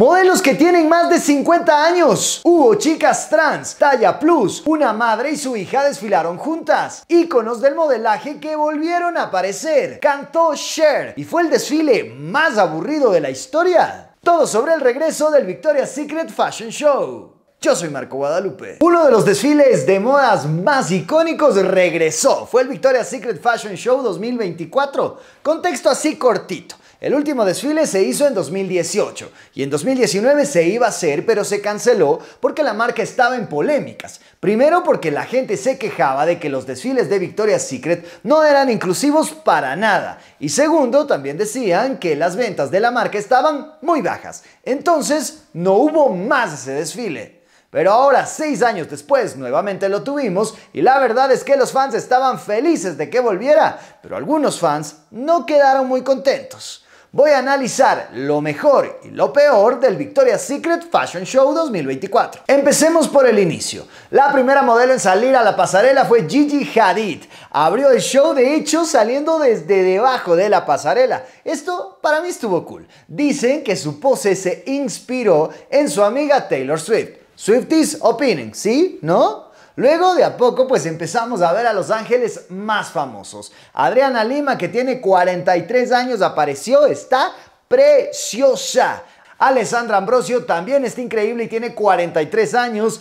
Modelos que tienen más de 50 años. Hubo chicas trans, talla plus, una madre y su hija desfilaron juntas. Íconos del modelaje que volvieron a aparecer. Cantó Cher y fue el desfile más aburrido de la historia. Todo sobre el regreso del Victoria's Secret Fashion Show. Yo soy Marco Guadalupe. Uno de los desfiles de modas más icónicos regresó. Fue el Victoria's Secret Fashion Show 2024. Contexto así cortito. El último desfile se hizo en 2018 y en 2019 se iba a hacer, pero se canceló porque la marca estaba en polémicas. Primero porque la gente se quejaba de que los desfiles de Victoria's Secret no eran inclusivos para nada. Y segundo, también decían que las ventas de la marca estaban muy bajas. Entonces, no hubo más ese desfile. Pero ahora, seis años después, nuevamente lo tuvimos y la verdad es que los fans estaban felices de que volviera, pero algunos fans no quedaron muy contentos voy a analizar lo mejor y lo peor del Victoria's Secret Fashion Show 2024. Empecemos por el inicio. La primera modelo en salir a la pasarela fue Gigi Hadid. Abrió el show de hecho saliendo desde debajo de la pasarela. Esto para mí estuvo cool. Dicen que su pose se inspiró en su amiga Taylor Swift. Swifties opinen, ¿sí? ¿No? Luego de a poco pues empezamos a ver a los ángeles más famosos. Adriana Lima que tiene 43 años apareció, está preciosa. Alessandra Ambrosio también está increíble y tiene 43 años.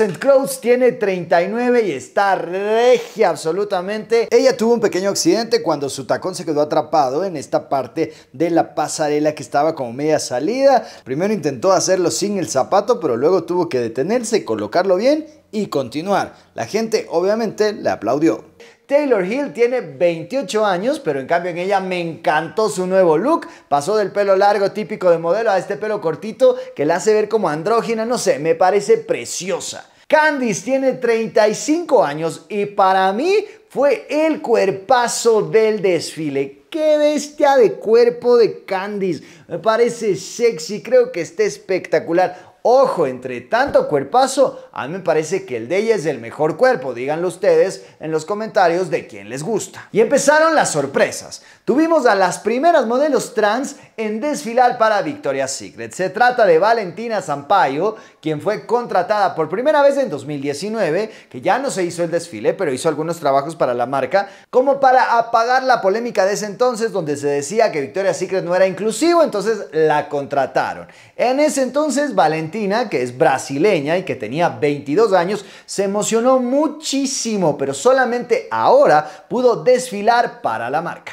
and Clothes tiene 39 y está regia absolutamente. Ella tuvo un pequeño accidente cuando su tacón se quedó atrapado en esta parte de la pasarela que estaba como media salida. Primero intentó hacerlo sin el zapato, pero luego tuvo que detenerse, colocarlo bien y continuar. La gente obviamente le aplaudió. Taylor Hill tiene 28 años, pero en cambio en ella me encantó su nuevo look. Pasó del pelo largo típico de modelo a este pelo cortito que la hace ver como andrógina, no sé, me parece preciosa. Candice tiene 35 años y para mí fue el cuerpazo del desfile. ¡Qué bestia de cuerpo de Candice! Me parece sexy, creo que está espectacular. Ojo, entre tanto cuerpazo, a mí me parece que el de ella es el mejor cuerpo. Díganlo ustedes en los comentarios de quién les gusta. Y empezaron las sorpresas. Tuvimos a las primeras modelos trans en desfilar para Victoria's Secret. Se trata de Valentina Sampaio, quien fue contratada por primera vez en 2019, que ya no se hizo el desfile, pero hizo algunos trabajos para la marca, como para apagar la polémica de ese entonces donde se decía que Victoria's Secret no era inclusivo, entonces la contrataron. En ese entonces Valentina, que es brasileña y que tenía 22 años, se emocionó muchísimo, pero solamente ahora pudo desfilar para la marca.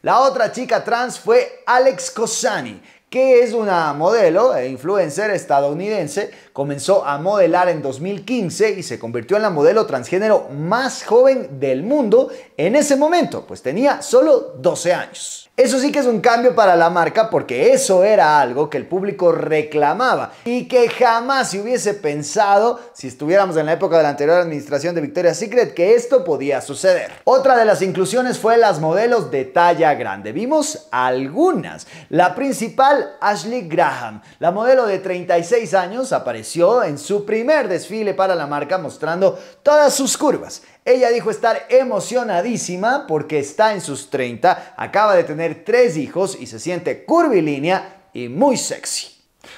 La otra chica trans fue Alex Cosani, que es una modelo e influencer estadounidense, comenzó a modelar en 2015 y se convirtió en la modelo transgénero más joven del mundo en ese momento, pues tenía solo 12 años. Eso sí que es un cambio para la marca porque eso era algo que el público reclamaba y que jamás se hubiese pensado si estuviéramos en la época de la anterior administración de Victoria's Secret que esto podía suceder. Otra de las inclusiones fue las modelos de talla grande. Vimos algunas. La principal Ashley Graham. La modelo de 36 años apareció en su primer desfile para la marca mostrando todas sus curvas. Ella dijo estar emocionadísima porque está en sus 30, acaba de tener tres hijos y se siente curvilínea y muy sexy.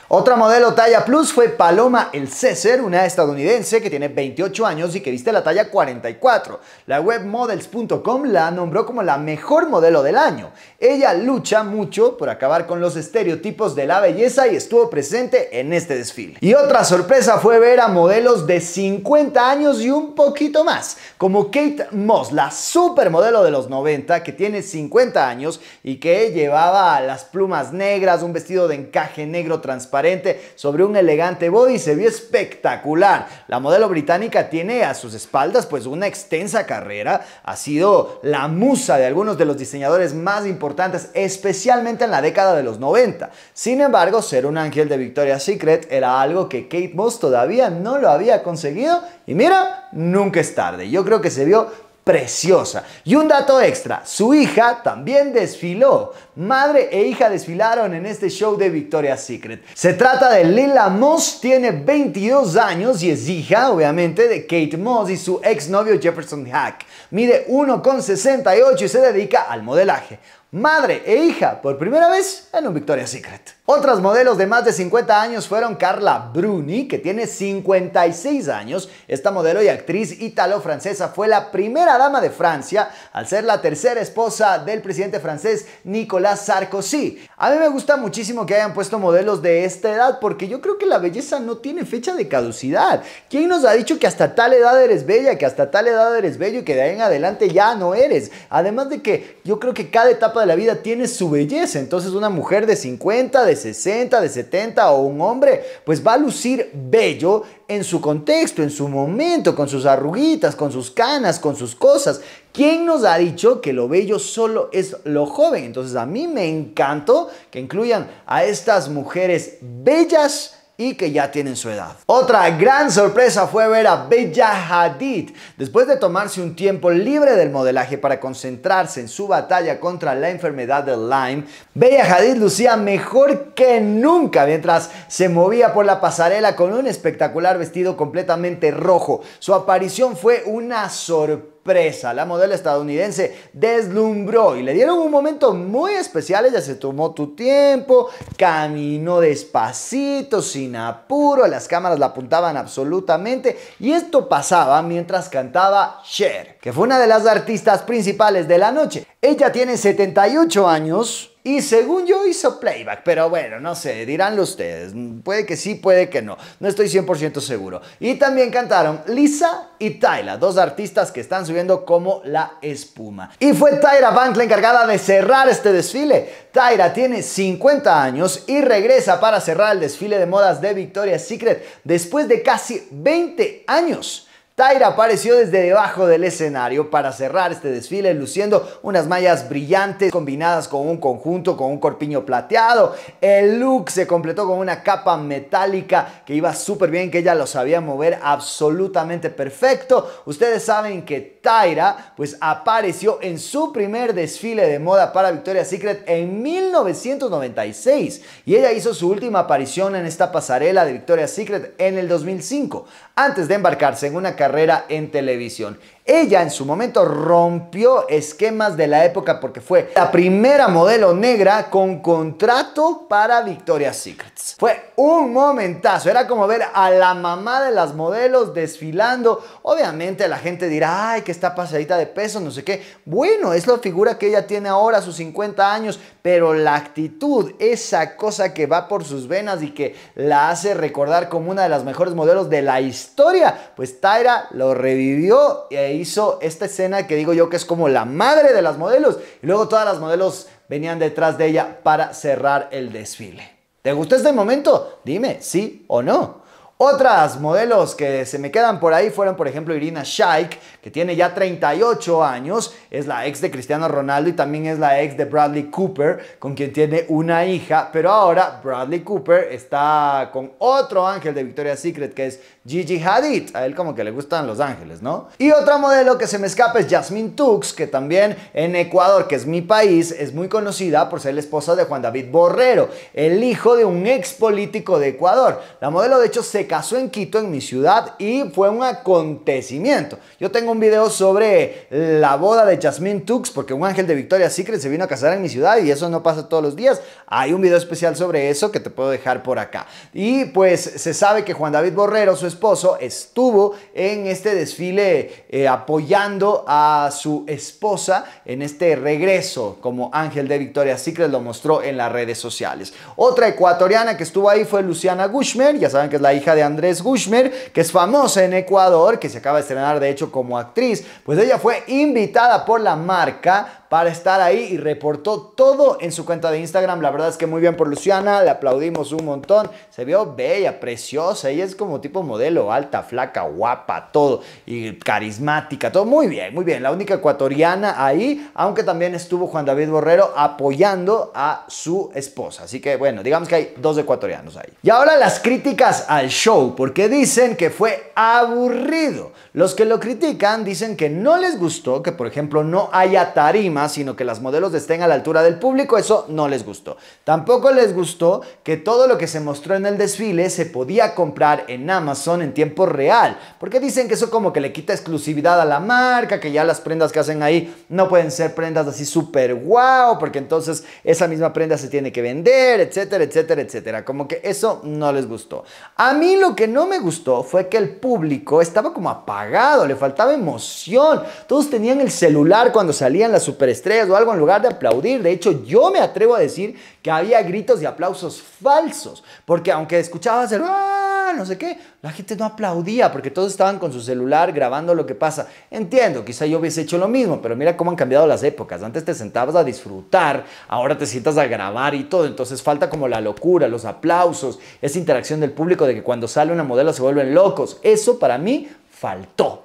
Otra modelo talla plus fue Paloma El César, una estadounidense que tiene 28 años y que viste la talla 44. La web models.com la nombró como la mejor modelo del año. Ella lucha mucho por acabar con los estereotipos de la belleza y estuvo presente en este desfile. Y otra sorpresa fue ver a modelos de 50 años y un poquito más, como Kate Moss, la supermodelo de los 90 que tiene 50 años y que llevaba las plumas negras, un vestido de encaje negro transparente transparente sobre un elegante body se vio espectacular. La modelo británica tiene a sus espaldas pues una extensa carrera, ha sido la musa de algunos de los diseñadores más importantes, especialmente en la década de los 90. Sin embargo, ser un ángel de Victoria's Secret era algo que Kate Moss todavía no lo había conseguido y mira, nunca es tarde. Yo creo que se vio preciosa. Y un dato extra, su hija también desfiló. Madre e hija desfilaron en este show de Victoria's Secret. Se trata de Lila Moss, tiene 22 años y es hija, obviamente, de Kate Moss y su exnovio Jefferson Hack. Mide 1,68 y se dedica al modelaje madre e hija por primera vez en un Victoria's Secret. Otras modelos de más de 50 años fueron Carla Bruni, que tiene 56 años. Esta modelo y actriz italo-francesa fue la primera dama de Francia al ser la tercera esposa del presidente francés Nicolas Sarkozy. A mí me gusta muchísimo que hayan puesto modelos de esta edad porque yo creo que la belleza no tiene fecha de caducidad. ¿Quién nos ha dicho que hasta tal edad eres bella, que hasta tal edad eres bello y que de ahí en adelante ya no eres? Además de que yo creo que cada etapa de la vida tiene su belleza. Entonces una mujer de 50, de 60, de 70 o un hombre, pues va a lucir bello en su contexto, en su momento, con sus arruguitas, con sus canas, con sus cosas. ¿Quién nos ha dicho que lo bello solo es lo joven? Entonces a mí me encantó que incluyan a estas mujeres bellas y que ya tienen su edad. Otra gran sorpresa fue ver a Bella Hadid. Después de tomarse un tiempo libre del modelaje para concentrarse en su batalla contra la enfermedad del Lyme, Bella Hadid lucía mejor que nunca mientras se movía por la pasarela con un espectacular vestido completamente rojo. Su aparición fue una sorpresa la modelo estadounidense deslumbró y le dieron un momento muy especial. Ella se tomó tu tiempo, caminó despacito, sin apuro. Las cámaras la apuntaban absolutamente. Y esto pasaba mientras cantaba Cher, que fue una de las artistas principales de la noche. Ella tiene 78 años y según yo hizo playback, pero bueno, no sé, diránlo ustedes. Puede que sí, puede que no. No estoy 100% seguro. Y también cantaron Lisa y Tyla, dos artistas que están subiendo como la espuma. Y fue Tyra Banks la encargada de cerrar este desfile. Tyra tiene 50 años y regresa para cerrar el desfile de modas de Victoria's Secret después de casi 20 años. Tyra apareció desde debajo del escenario para cerrar este desfile luciendo unas mallas brillantes combinadas con un conjunto con un corpiño plateado. El look se completó con una capa metálica que iba súper bien, que ella lo sabía mover absolutamente perfecto. Ustedes saben que Tyra pues apareció en su primer desfile de moda para Victoria's Secret en 1996 y ella hizo su última aparición en esta pasarela de Victoria's Secret en el 2005 antes de embarcarse en una carrera carrera en televisión. Ella en su momento rompió esquemas de la época porque fue la primera modelo negra con contrato para Victoria's Secrets. Fue un momentazo, era como ver a la mamá de las modelos desfilando. Obviamente la gente dirá, ay, que está pasadita de peso, no sé qué. Bueno, es la figura que ella tiene ahora, sus 50 años, pero la actitud, esa cosa que va por sus venas y que la hace recordar como una de las mejores modelos de la historia, pues Tyra lo revivió. Y hizo esta escena que digo yo que es como la madre de las modelos. Y luego todas las modelos venían detrás de ella para cerrar el desfile. ¿Te gustó este momento? Dime, sí o no. Otras modelos que se me quedan por ahí fueron, por ejemplo, Irina Shayk, que tiene ya 38 años, es la ex de Cristiano Ronaldo y también es la ex de Bradley Cooper, con quien tiene una hija, pero ahora Bradley Cooper está con otro ángel de Victoria's Secret, que es Gigi Hadid, a él como que le gustan los ángeles, ¿no? Y otra modelo que se me escapa es Jasmine Tux, que también en Ecuador, que es mi país, es muy conocida por ser la esposa de Juan David Borrero, el hijo de un ex político de Ecuador. La modelo, de hecho, se casó en Quito, en mi ciudad, y fue un acontecimiento. Yo tengo un video sobre la boda de Jasmine Tux, porque un ángel de Victoria Secret se vino a casar en mi ciudad y eso no pasa todos los días. Hay un video especial sobre eso que te puedo dejar por acá. Y pues se sabe que Juan David Borrero, su esposo, estuvo en este desfile eh, apoyando a su esposa en este regreso como ángel de Victoria Secret, lo mostró en las redes sociales. Otra ecuatoriana que estuvo ahí fue Luciana Gushmer, ya saben que es la hija de Andrés Gushmer, que es famosa en Ecuador, que se acaba de estrenar de hecho como actriz, pues ella fue invitada por la marca para estar ahí y reportó todo en su cuenta de Instagram. La verdad es que muy bien por Luciana, le aplaudimos un montón. Se vio bella, preciosa, ella es como tipo modelo, alta, flaca, guapa, todo, y carismática, todo muy bien, muy bien. La única ecuatoriana ahí, aunque también estuvo Juan David Borrero apoyando a su esposa. Así que bueno, digamos que hay dos ecuatorianos ahí. Y ahora las críticas al show, porque dicen que fue aburrido. Los que lo critican dicen que no les gustó que, por ejemplo, no haya tarima sino que las modelos estén a la altura del público, eso no les gustó. Tampoco les gustó que todo lo que se mostró en el desfile se podía comprar en Amazon en tiempo real, porque dicen que eso como que le quita exclusividad a la marca, que ya las prendas que hacen ahí no pueden ser prendas así súper guau, porque entonces esa misma prenda se tiene que vender, etcétera, etcétera, etcétera. Como que eso no les gustó. A mí lo que no me gustó fue que el público estaba como apagado, le faltaba emoción. Todos tenían el celular cuando salían las super estrés o algo en lugar de aplaudir. De hecho, yo me atrevo a decir que había gritos y aplausos falsos, porque aunque escuchabas el ah, no sé qué, la gente no aplaudía porque todos estaban con su celular grabando lo que pasa. Entiendo, quizá yo hubiese hecho lo mismo, pero mira cómo han cambiado las épocas. Antes te sentabas a disfrutar, ahora te sientas a grabar y todo. Entonces falta como la locura, los aplausos, esa interacción del público de que cuando sale una modelo se vuelven locos. Eso para mí faltó.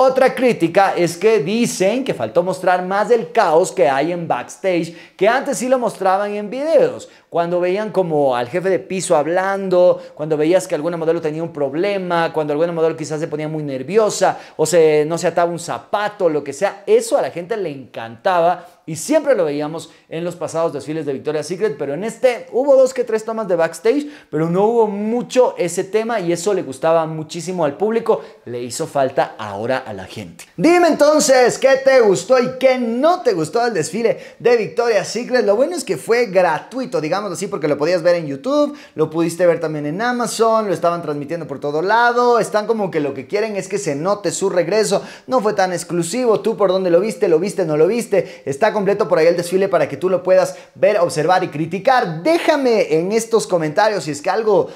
Otra crítica es que dicen que faltó mostrar más del caos que hay en backstage, que antes sí lo mostraban en videos cuando veían como al jefe de piso hablando, cuando veías que alguna modelo tenía un problema, cuando alguna modelo quizás se ponía muy nerviosa o se, no se ataba un zapato, lo que sea, eso a la gente le encantaba y siempre lo veíamos en los pasados desfiles de Victoria's Secret, pero en este hubo dos que tres tomas de backstage, pero no hubo mucho ese tema y eso le gustaba muchísimo al público, le hizo falta ahora a la gente. Dime entonces qué te gustó y qué no te gustó del desfile de Victoria's Secret. Lo bueno es que fue gratuito, digamos así, porque lo podías ver en YouTube, lo pudiste ver también en Amazon, lo estaban transmitiendo por todo lado, están como que lo que quieren es que se note su regreso, no fue tan exclusivo, tú por dónde lo viste, lo viste, no lo viste, está completo por ahí el desfile para que tú lo puedas ver, observar y criticar. Déjame en estos comentarios si es que algo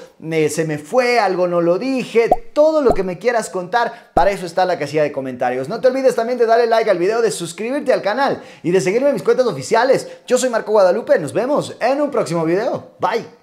se me fue, algo no lo dije, todo lo que me quieras contar, para eso está la casilla de comentarios. No te olvides también de darle like al video, de suscribirte al canal y de seguirme en mis cuentas oficiales. Yo soy Marco Guadalupe, nos vemos en un próximo video. Bye.